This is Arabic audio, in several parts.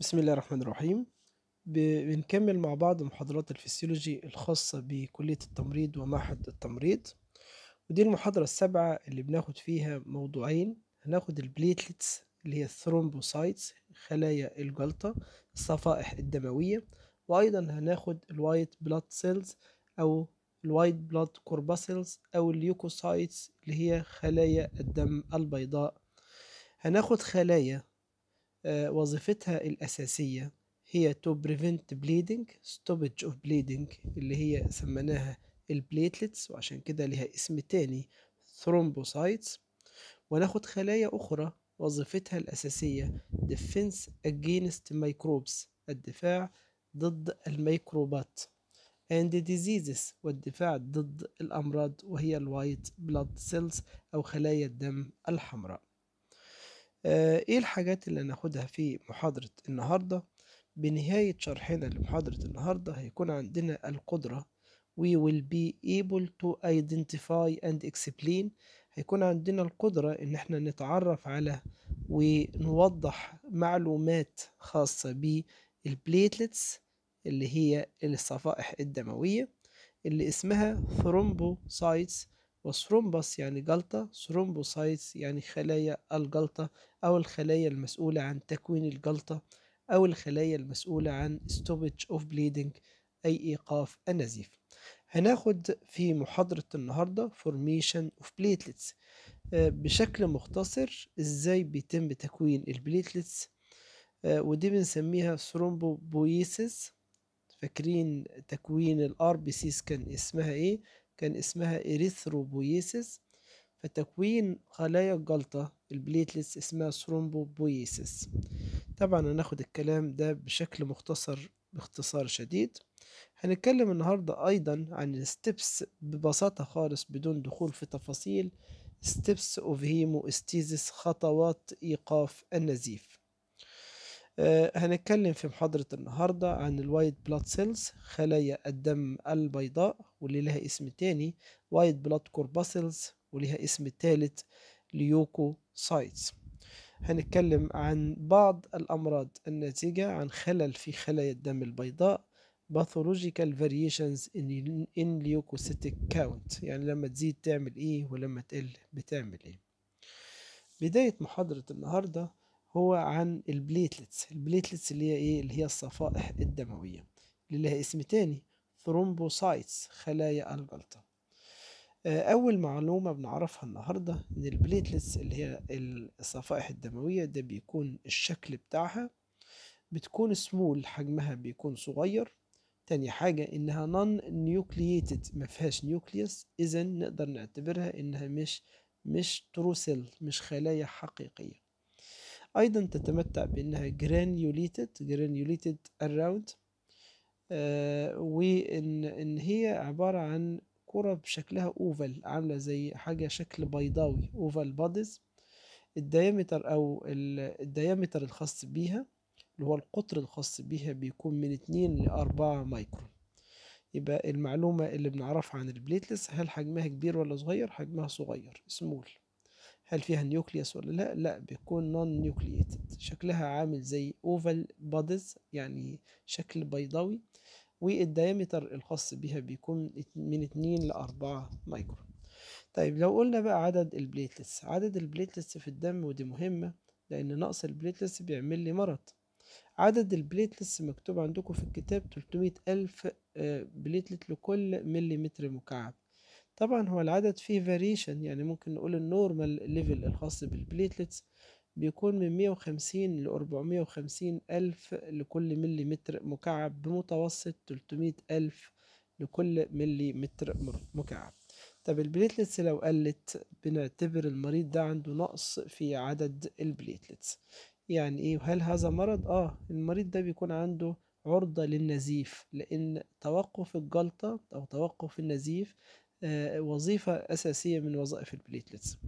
بسم الله الرحمن الرحيم بنكمل مع بعض محاضرات الفسيولوجي الخاصة بكلية التمريض ومعهد التمريض ودي المحاضرة السابعة اللي بناخد فيها موضوعين هناخد البليتلتس اللي هي الثرومبوسايتس خلايا الجلطة الصفائح الدموية وأيضا هناخد الوايت بلاد سيلز أو الوايت بلاد كورباسيلز أو الليوكوسايتس اللي هي خلايا الدم البيضاء هناخد خلايا آه، وظيفتها الأساسية هي to prevent bleeding stoppage of bleeding اللي هي سميناها البليتلتس وعشان كده لها اسم تاني ثرومبوسايتس وناخد خلايا أخرى وظيفتها الأساسية defense against microbes الدفاع ضد الميكروبات and diseases والدفاع ضد الأمراض وهي الوايت بلاد سيلز أو خلايا الدم الحمراء آه، ايه الحاجات اللي هناخدها في محاضرة النهاردة بنهاية شرحنا لمحاضرة النهاردة هيكون عندنا القدرة we will be able to identify and explain هيكون عندنا القدرة إن احنا نتعرف على ونوضح معلومات خاصة بالبليتلتس اللي هي الصفائح الدموية اللي اسمها thrombocytes وثرومبس يعني جلطة ثرومبوسايتس يعني خلايا الجلطة أو الخلايا المسؤولة عن تكوين الجلطة أو الخلايا المسؤولة عن stoppage of bleeding أي إيقاف النزيف هناخد في محاضرة النهاردة formation of platelets آه، بشكل مختصر إزاي بيتم تكوين البليتلتس آه، ودي بنسميها thrombopoiesis فاكرين تكوين الار بي سيز كان اسمها ايه كان اسمها إريثروبويسس فتكوين خلايا الجلطة البليتلس اسمها ثرومبوبويسيس طبعا هناخد الكلام ده بشكل مختصر باختصار شديد هنتكلم النهاردة أيضا عن الستبس ببساطة خالص بدون دخول في تفاصيل ستبس اوف هيموستيزيس خطوات إيقاف النزيف أه هنتكلم في محاضرة النهاردة عن الوايت بلاد سيلز خلايا الدم البيضاء واللي لها اسم تاني وايت بلاد كورباسلز وليها اسم تالت ليوكو سايتس هنتكلم عن بعض الأمراض الناتجة عن خلل في خلايا الدم البيضاء pathological variations in, in leukocytic count يعني لما تزيد تعمل ايه ولما تقل بتعمل ايه بداية محاضرة النهاردة هو عن البليتلتس البليتلتس اللي هي ايه اللي هي الصفائح الدموية اللي لها اسم تاني ثرومبوسايتس خلايا الجلطة آه، أول معلومة بنعرفها النهاردة إن البليتلتس اللي هي الصفائح الدموية ده بيكون الشكل بتاعها بتكون سمول حجمها بيكون صغير تاني حاجة إنها نون نيوكلييتد ما فيهاش نيوكليوس إذا نقدر نعتبرها إنها مش مش تروسل مش خلايا حقيقية أيضا تتمتع بأنها جرانيوليتد جرانيوليتد أراوند آه، وان ان هي عباره عن كرة بشكلها اوفل عامله زي حاجه شكل بيضاوي اوفال بادز الديامتر او الديامتر الخاص بيها اللي هو القطر الخاص بيها بيكون من اتنين لأربعة مايكرون يبقى المعلومة اللي بنعرفها عن البليتلس هل حجمها كبير ولا صغير حجمها صغير سمول هل فيها نيوكليس ولا لا لا بيكون نون نيوكليتد شكلها عامل زي اوفال بودز يعني شكل بيضاوي والديامتر الخاص بها بيكون من 2 ل 4 مايكرو طيب لو قلنا بقى عدد البليتلتس عدد البليتلتس في الدم ودي مهمة لأن نقص البليتلتس بيعمل لي مرض عدد البليتلتس مكتوب عندكم في الكتاب 300 ألف بليتلت آه، لكل مليمتر مكعب طبعا هو العدد فيه فاريشن يعني ممكن نقول النورمال ليفل الخاص بالبليتلتس بيكون من 150 ل 450 ألف لكل متر مكعب بمتوسط 300 ألف لكل متر مكعب طب البليتلتس لو قلت بنعتبر المريض ده عنده نقص في عدد البليتلتس يعني ايه وهل هذا مرض اه المريض ده بيكون عنده عرضة للنزيف لأن توقف الجلطة أو توقف النزيف آه، وظيفة أساسية من وظائف البليتلتس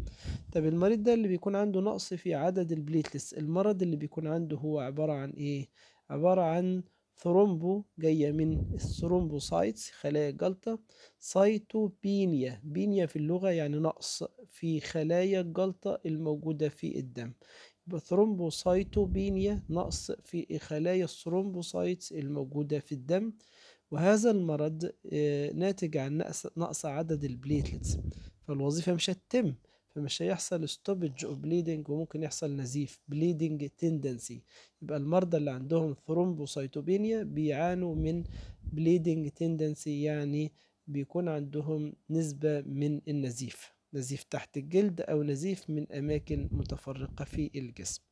طب المريض ده اللي بيكون عنده نقص في عدد البليتلتس المرض اللي بيكون عنده هو عبارة عن إيه؟ عبارة عن ثرومبو جاية من الثرومبوسايتس خلايا الجلطة سايتوبينيا بينيا في اللغة يعني نقص في خلايا الجلطة الموجودة في الدم يبقى ثرومبوسايتوبينيا نقص في خلايا الثرومبوسايتس الموجودة في الدم وهذا المرض آه، ناتج عن نقص عدد البليتلتس فالوظيفة مش هتتم فمش هيحصل ستوبج اوف بليدنج وممكن يحصل نزيف بليدنج تندنسي يبقى المرضى اللي عندهم ثرومبوسيتوبينيا بيعانوا من بليدنج تندنسي يعني بيكون عندهم نسبة من النزيف نزيف تحت الجلد أو نزيف من أماكن متفرقة في الجسم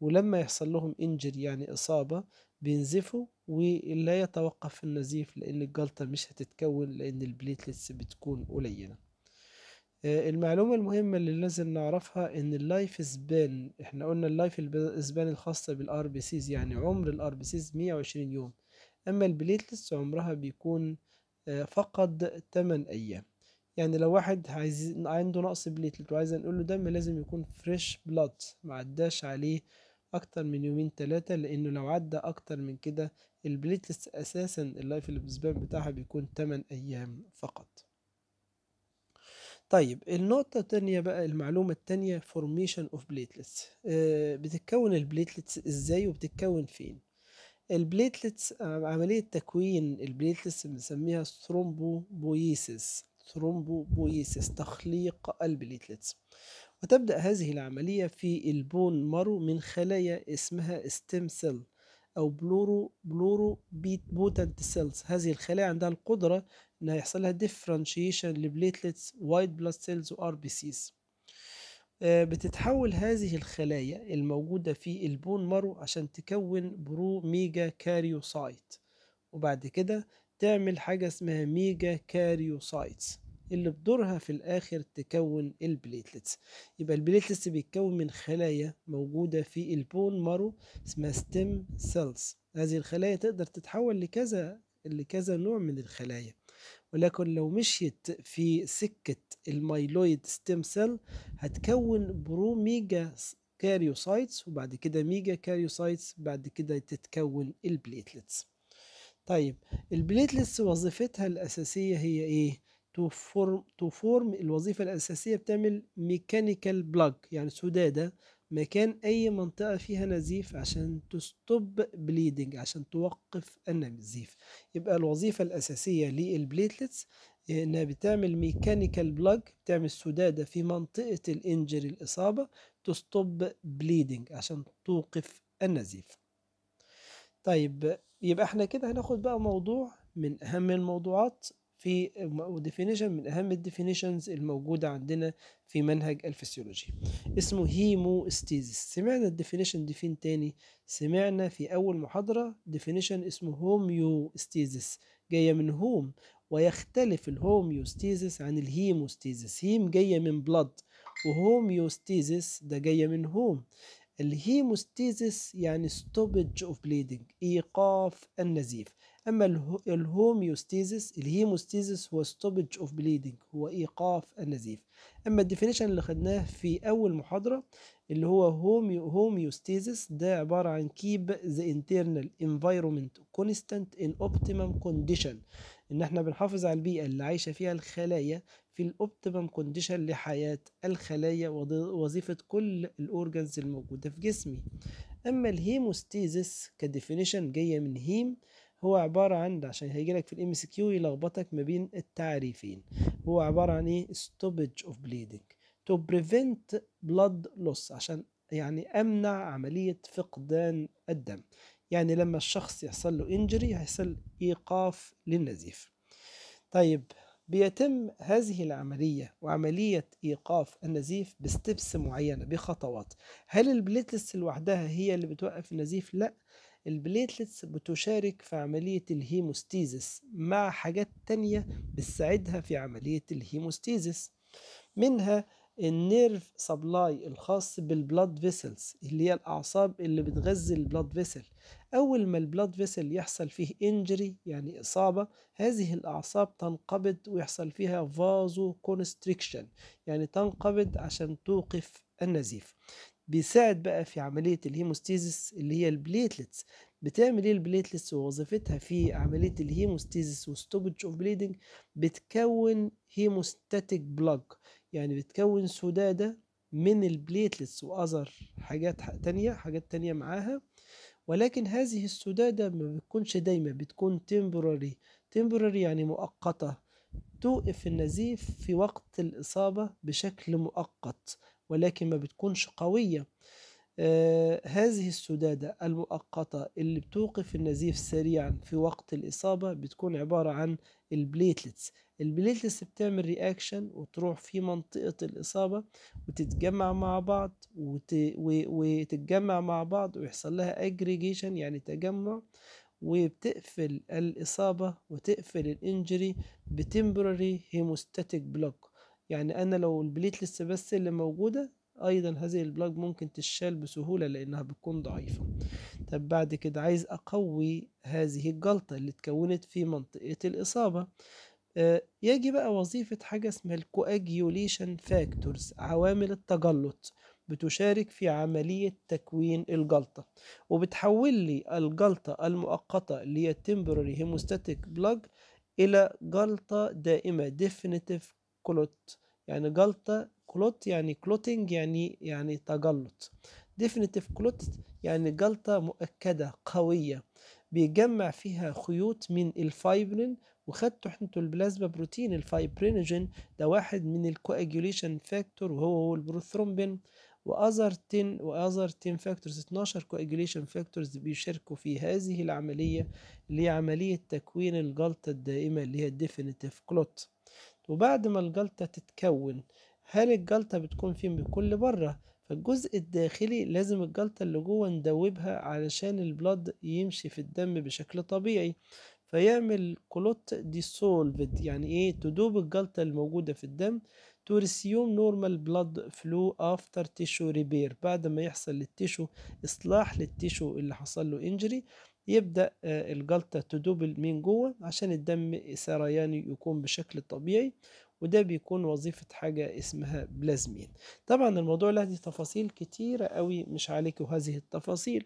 ولما يحصل لهم انجري يعني إصابة بينزفوا ولا يتوقف النزيف لأن الجلطة مش هتتكون لأن البليتلتس بتكون قليلة آه، المعلومة المهمة اللي لازم نعرفها ان اللايف سبان احنا قلنا اللايف سبان الخاصة بالار بي سيز يعني عمر الار بي سيز 120 يوم اما البليتلس عمرها بيكون آه، فقط 8 ايام يعني لو واحد عايز عنده نقص بليتلت وعايز نقول له دم لازم يكون فريش بلاد ما عداش عليه اكتر من يومين ثلاثة لانه لو عدى اكتر من كده البليتلس اساسا اللايف السبان بتاعها بيكون 8 ايام فقط طيب النقطة التانية بقى المعلومة التانية فورميشن اوف بليتلتس بتتكون البليتلتس ازاي وبتتكون فين البليتلتس عملية تكوين البليتلتس بنسميها ثرومبوبويسيس ثرومبوبويسيس تخليق البليتلتس وتبدأ هذه العملية في البون مارو من خلايا اسمها ستيم سيل أو بلورو بلورو بيت بوتنت سيلز هذه الخلايا عندها القدرة إنها يحصل لها ديفرنشيشن لبليتلتس وايت بلاد سيلز وآر بي سيز بتتحول هذه الخلايا الموجودة في البون مارو عشان تكون برو ميجا كاريوسايت وبعد كده تعمل حاجة اسمها ميجا كاريوسايتس اللي بدورها في الآخر تكون البليتلتس يبقى البليتلتس بيتكون من خلايا موجودة في البون مارو اسمها ستيم سيلز هذه الخلايا تقدر تتحول لكذا لكذا نوع من الخلايا ولكن لو مشيت في سكة المايلويد ستيم سيل هتكون بروميجا كاريوسايتس وبعد كده ميجا كاريوسايتس بعد كده تتكون البليتلتس طيب البليتلتس وظيفتها الأساسية هي إيه؟ تو فورم تو فورم الوظيفة الأساسية بتعمل ميكانيكال بلاج يعني سدادة مكان أي منطقة فيها نزيف عشان تستوب بليدنج عشان توقف النزيف يبقى الوظيفة الأساسية للبليتلتس إنها بتعمل ميكانيكال بلاج بتعمل سدادة في منطقة الإنجري الإصابة تستوب بليدنج عشان توقف النزيف طيب يبقى احنا كده هناخد بقى موضوع من أهم الموضوعات في ديفينيشن من اهم الديفينيشنز الموجوده عندنا في منهج الفسيولوجي اسمه هيمو استيزيس سمعنا الديفينيشن دي فين تاني سمعنا في اول محاضره ديفينيشن اسمه هوميو استيزيس جايه من هوم ويختلف الهوميوستيزيس عن الهيموستيزيس هيم جايه من بلد وهوميوستيزيس ده جايه من هوم الهيموستيزيس يعني ستوبج اوف بليدنج ايقاف النزيف اما الهوميوستيزيس الهيموستيزيس هو ستوبج اوف بليدنج هو ايقاف النزيف اما الديفينيشن اللي خدناه في اول محاضره اللي هو هوميو هوميوستيزيس ده عباره عن keep the internal environment constant in optimum condition ان احنا بنحافظ على البيئه اللي عايشه فيها الخلايا في الاوبتيمم كونديشن لحياه الخلايا ووظيفه كل الاورجنز الموجوده في جسمي اما الهيموستيزس كديفينيشن جايه من هيم هو عبارة عن عشان هيجيلك في الام اس كيو يلخبطك ما بين التعريفين هو عبارة عن ايه stoppage of bleeding to prevent blood loss عشان يعني امنع عملية فقدان الدم يعني لما الشخص يحصل له انجري هيحصل ايقاف للنزيف طيب بيتم هذه العملية وعملية إيقاف النزيف بستبس معينة بخطوات هل البليتلس لوحدها هي اللي بتوقف النزيف؟ لا البليتلتس بتشارك في عملية الهيموستيزس مع حاجات تانية بتساعدها في عملية الهيموستيزس منها النيرف سبلاي الخاص بالبلاد فيسلز اللي هي الاعصاب اللي بتغذي البلاد فيسل اول ما البلاد فيسل يحصل فيه انجري يعني اصابه هذه الاعصاب تنقبض ويحصل فيها فازو كونستريكشن يعني تنقبض عشان توقف النزيف بيساعد بقى في عمليه الهيموستيزيس اللي هي البليتلتس بتعمل ايه البليتلتس ووظيفتها في عمليه الهيموستيزيس وستوبج اوف بليدنج بتكون هيموستاتيك بلاج يعني بتكون سدادة من البليتلتس وأذر حاجات تانية حاجات تانية معاها ولكن هذه السدادة ما بتكونش دايما بتكون temporary temporary يعني مؤقتة توقف النزيف في وقت الإصابة بشكل مؤقت ولكن ما بتكونش قوية آه، هذه السدادة المؤقتة اللي بتوقف النزيف سريعا في وقت الإصابة بتكون عبارة عن البليتلتس البليتلتس بتعمل رياكشن وتروح في منطقة الإصابة وتتجمع مع بعض وت... و... وتتجمع مع بعض ويحصل لها اجريجيشن يعني تجمع وبتقفل الإصابة وتقفل الإنجري بتمبراري هيموستاتيك بلوك يعني أنا لو البليتلتس بس اللي موجودة ايضا هذه البلاك ممكن تشال بسهولة لانها بتكون ضعيفة طب بعد كده عايز اقوي هذه الجلطة اللي اتكونت في منطقة الاصابة آه يجي بقى وظيفة حاجة اسمها الكواجيوليشن فاكتورز عوامل التجلط بتشارك في عملية تكوين الجلطة وبتحول لي الجلطة المؤقتة اللي هي temporary hemostatic plug إلى جلطة دائمة definitive clot يعني جلطة كلوت يعني كلوتنج يعني يعني تجلط ديفينيتيف كلوت يعني جلطة مؤكدة قوية بيجمع فيها خيوط من الفايبرين وخد طحنته البلازما بروتين الفايبرينوجين ده واحد من الكواجوليشن فاكتور وهو البروثرومبين واذر 10 واذر 10 فاكتورز 12 كواجوليشن فاكتورز بيشاركوا في هذه العمليه اللي هي عمليه تكوين الجلطه الدائمه اللي هي الديفينيتيف كلوت وبعد ما الجلطه تتكون هل الجلطة بتكون فين بكل بره فالجزء الداخلي لازم الجلطة اللي جوه ندوبها علشان البلد يمشي في الدم بشكل طبيعي فيعمل كلوت ديسولفد يعني ايه تدوب الجلطة الموجودة في الدم to resume normal blood flow after tissue repair بعد ما يحصل للتيشو إصلاح للتيشو اللي حصل له injury يبدأ آه، الجلطة تدوب من جوه عشان الدم سريان يكون بشكل طبيعي وده بيكون وظيفة حاجة اسمها بلازمين طبعا الموضوع له دي تفاصيل كتيرة قوي مش عليكم هذه التفاصيل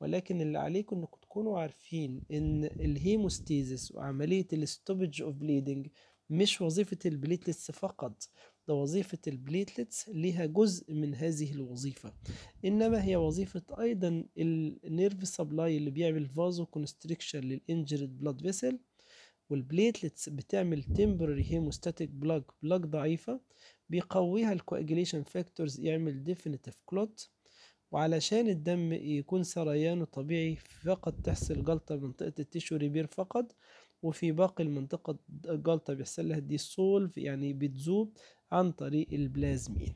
ولكن اللي عليكم انكم تكونوا عارفين ان الهيموستيزس وعملية الستوبج اوف بليدنج مش وظيفة البليتلتس فقط ده وظيفة البليتلتس ليها جزء من هذه الوظيفة إنما هي وظيفة أيضا النيرف سبلاي اللي بيعمل فازو كونستريكشن للإنجريد بلاد فيسل والبليتلتس بتعمل temporary hemostatic plug plug ضعيفة بيقويها الكواجيليشن فاكتورز يعمل ديفينيتيف كلوت وعلشان الدم يكون سريانه طبيعي فقط تحصل جلطة منطقة التيشو ريبير فقط وفي باقي المنطقة الجلطة بيحصل لها سولف يعني بتذوب عن طريق البلازمين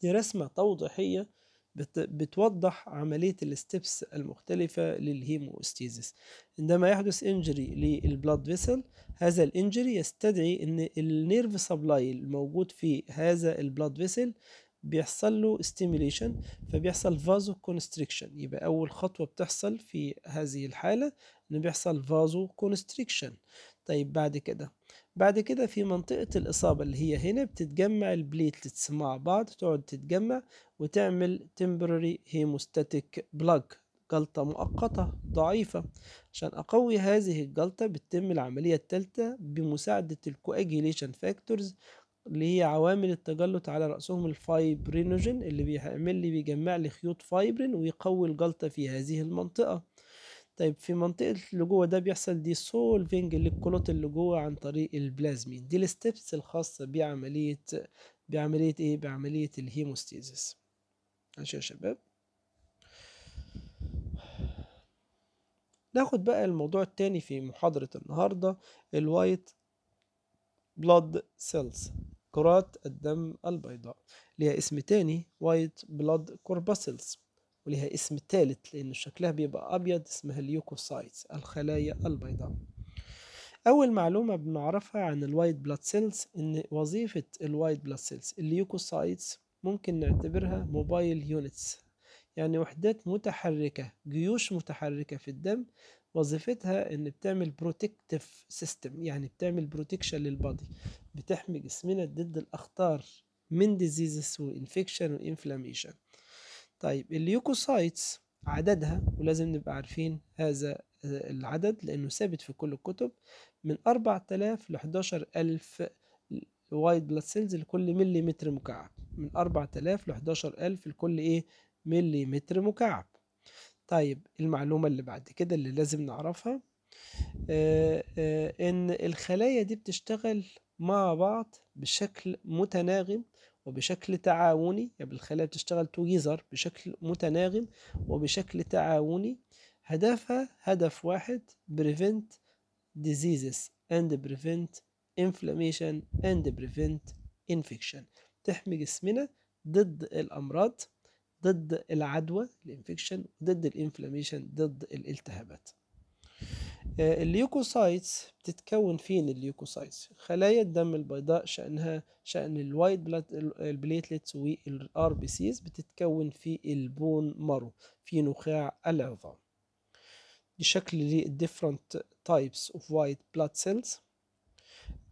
دي رسمة توضيحية بتوضح عملية الستبس المختلفة للهيموستيزيس عندما يحدث انجري للبلاد فيسل هذا الانجري يستدعي ان النيرف سبلاي الموجود في هذا البلاد فيسل بيحصل له ستيميليشن فبيحصل فازو كونستريكشن يبقى اول خطوه بتحصل في هذه الحاله ان بيحصل فازو كونستريكشن طيب بعد كده بعد كده في منطقة الإصابة اللي هي هنا بتتجمع البليتلتس مع بعض تقعد تتجمع وتعمل temporary hemostatic plug جلطة مؤقتة ضعيفة عشان أقوي هذه الجلطة بتتم العملية الثالثة بمساعدة الكواجيليشن فاكتورز اللي هي عوامل التجلط على رأسهم الفايبرينوجين اللي بيعمل لي بيجمع لي خيوط فايبرين ويقوي الجلطة في هذه المنطقة طيب في منطقة اللي جوه ده بيحصل دي سولفينج للكلوت اللي جوه عن طريق البلازمين دي الستبس الخاصة بعملية بعملية ايه بعملية الهيموستيزيس ماشي يا شباب ناخد بقى الموضوع التاني في محاضرة النهاردة الوايت بلاد سيلز كرات الدم البيضاء ليها اسم تاني وايت بلاد كورباسيلز ولها اسم ثالث لأن شكلها بيبقى أبيض اسمها اليوكوسايت الخلايا البيضاء أول معلومة بنعرفها عن الوايت بلاد سيلز إن وظيفة الوايت بلاد سيلز اليوكوسايتس ممكن نعتبرها موبايل يونتس يعني وحدات متحركة جيوش متحركة في الدم وظيفتها ان بتعمل بروتكتيف سيستم يعني بتعمل بروتكشن للبادي بتحمي جسمنا ضد الاخطار من ديزيزز وانفكشن وانفلاميشن طيب الليوكوسايتس عددها ولازم نبقى عارفين هذا آه، العدد لأنه ثابت في كل الكتب من 4000 ل 11000 وايت بلاد سيلز لكل متر مكعب من 4000 ل 11000 لكل ايه متر مكعب طيب المعلومة اللي بعد كده اللي لازم نعرفها آآ آه، آآ آه، ان الخلايا دي بتشتغل مع بعض بشكل متناغم وبشكل تعاوني يعني الخلايا بتشتغل توجيزر بشكل متناغم وبشكل تعاوني هدفها هدف واحد prevent diseases and prevent inflammation and prevent infection تحمي جسمنا ضد الأمراض ضد العدوى الانفكشن ضد الانفلاميشن ضد الالتهابات الليوكوسايتس آه، بتتكون فين الليوكوسايتس خلايا الدم البيضاء شأنها شأن الوايت بلاد البليتلتس والار بي سيز بتتكون في البون مارو في نخاع العظام بشكل للديفرنت تايبس اوف وايت بلاد سيلز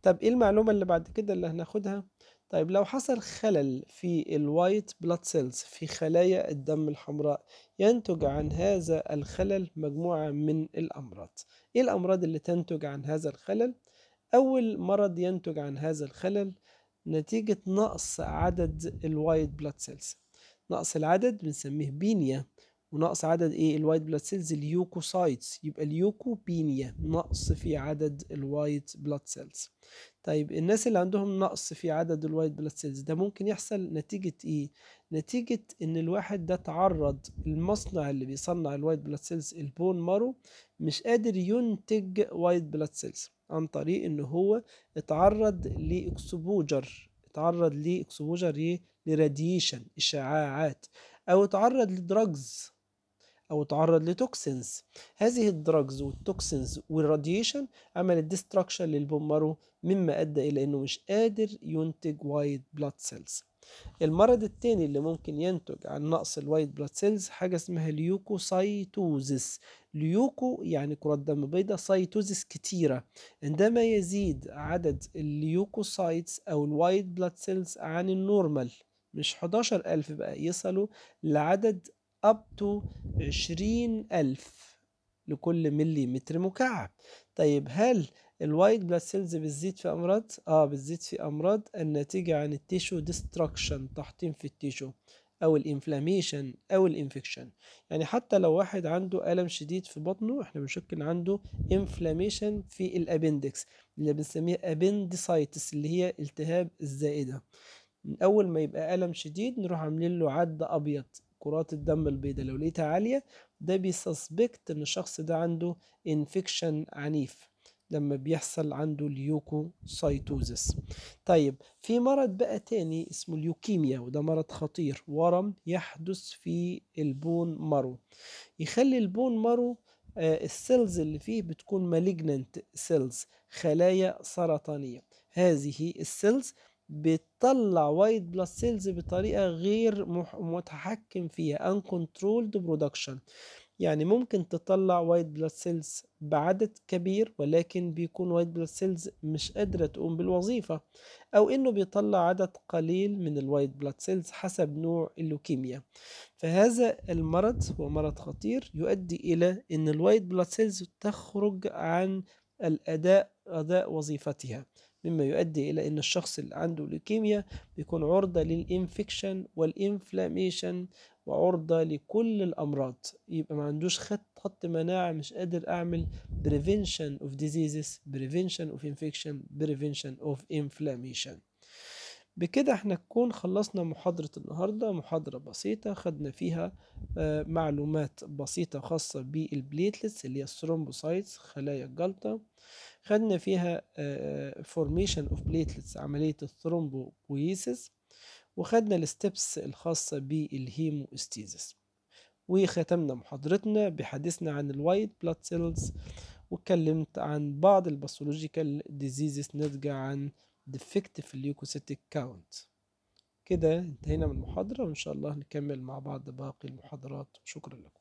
طب ايه المعلومة اللي بعد كده اللي هناخدها طيب لو حصل خلل في الوايت بلاد سيلز في خلايا الدم الحمراء ينتج عن هذا الخلل مجموعة من الأمراض إيه الأمراض اللي تنتج عن هذا الخلل؟ أول مرض ينتج عن هذا الخلل نتيجة نقص عدد الوايت بلاد سيلز نقص العدد بنسميه بينيا ونقص عدد ايه الوايت بلاد سيلز اليوكوسايتس يبقى اليوكوبينيا نقص في عدد الوايت بلاد سيلز طيب الناس اللي عندهم نقص في عدد الوايت بلاد سيلز ده ممكن يحصل نتيجة ايه نتيجة ان الواحد ده تعرض المصنع اللي بيصنع الوايت بلاد سيلز البون مارو مش قادر ينتج وايت بلاد سيلز عن طريق ان هو اتعرض لاكسبوجر اتعرض لاكسبوجر ايه لراديشن اشعاعات او اتعرض لدراجز أو اتعرض لتوكسينز هذه الدراجز والتوكسينز والراديشن عملت ديستراكشن للبومبارو مما أدى إلى أنه مش قادر ينتج وايت بلاد سيلز المرض التاني اللي ممكن ينتج عن نقص الوايت بلاد سيلز حاجة اسمها ليوكوسايتوزيس ليوكو يعني كرات دم بيضاء سايتوزيس كتيرة عندما يزيد عدد الليوكوسايتس أو الوايت بلاد سيلز عن النورمال مش 11000 بقى يصلوا لعدد up to 20000 لكل متر مكعب طيب هل الوايت بلاد سيلز بتزيد في امراض اه بتزيد في امراض الناتجه عن التيشو ديستراكشن تحطيم في التيشو او الانفلاميشن او الانفكشن يعني حتى لو واحد عنده الم شديد في بطنه احنا بنشك ان عنده انفلاميشن في الابندكس اللي بنسميه ابندسايتس اللي هي التهاب الزائده اول ما يبقى الم شديد نروح عاملين له عد ابيض كرات الدم البيضاء لو لقيتها عالية ده بيسسبكت إن الشخص ده عنده انفكشن عنيف لما بيحصل عنده اليوكوسايتوزس طيب في مرض بقى تاني اسمه اليوكيميا وده مرض خطير ورم يحدث في البون مارو يخلي البون مارو آه السيلز اللي فيه بتكون مالجننت سيلز خلايا سرطانية هذه السيلز بتطلع وايت بلاد سيلز بطريقه غير متحكم فيها uncontrolled production يعني ممكن تطلع وايت بلاد سيلز بعدد كبير ولكن بيكون وايت بلاد سيلز مش قادرة تقوم بالوظيفة أو إنه بيطلع عدد قليل من الوايت بلاد سيلز حسب نوع اللوكيميا فهذا المرض هو مرض خطير يؤدي إلى إن الوايت بلاد سيلز تخرج عن الأداء أداء وظيفتها مما يؤدي إلى أن الشخص اللي عنده لوكيميا بيكون عرضة للإنفكشن والإنفلاميشن وعرضة لكل الأمراض يبقى ما عندوش خط خط مناعة مش قادر أعمل prevention of diseases prevention of infection prevention of inflammation بكده احنا نكون خلصنا محاضرة النهاردة محاضرة بسيطة خدنا فيها آه، معلومات بسيطة خاصة بالبليتلتس اللي هي الثرومبوسايتس خلايا الجلطة خدنا فيها فورميشن اوف بليتلتس عملية الثرومبوكويسس وخدنا الستبس الخاصة بالهيموستيزيس وختمنا محاضرتنا بحديثنا عن الوايت بلاد سيلز واتكلمت عن بعض الباثولوجيكال ديزيزز ناتجة عن defective leukocytic count كده انتهينا من المحاضرة وإن شاء الله نكمل مع بعض باقي المحاضرات وشكرا لكم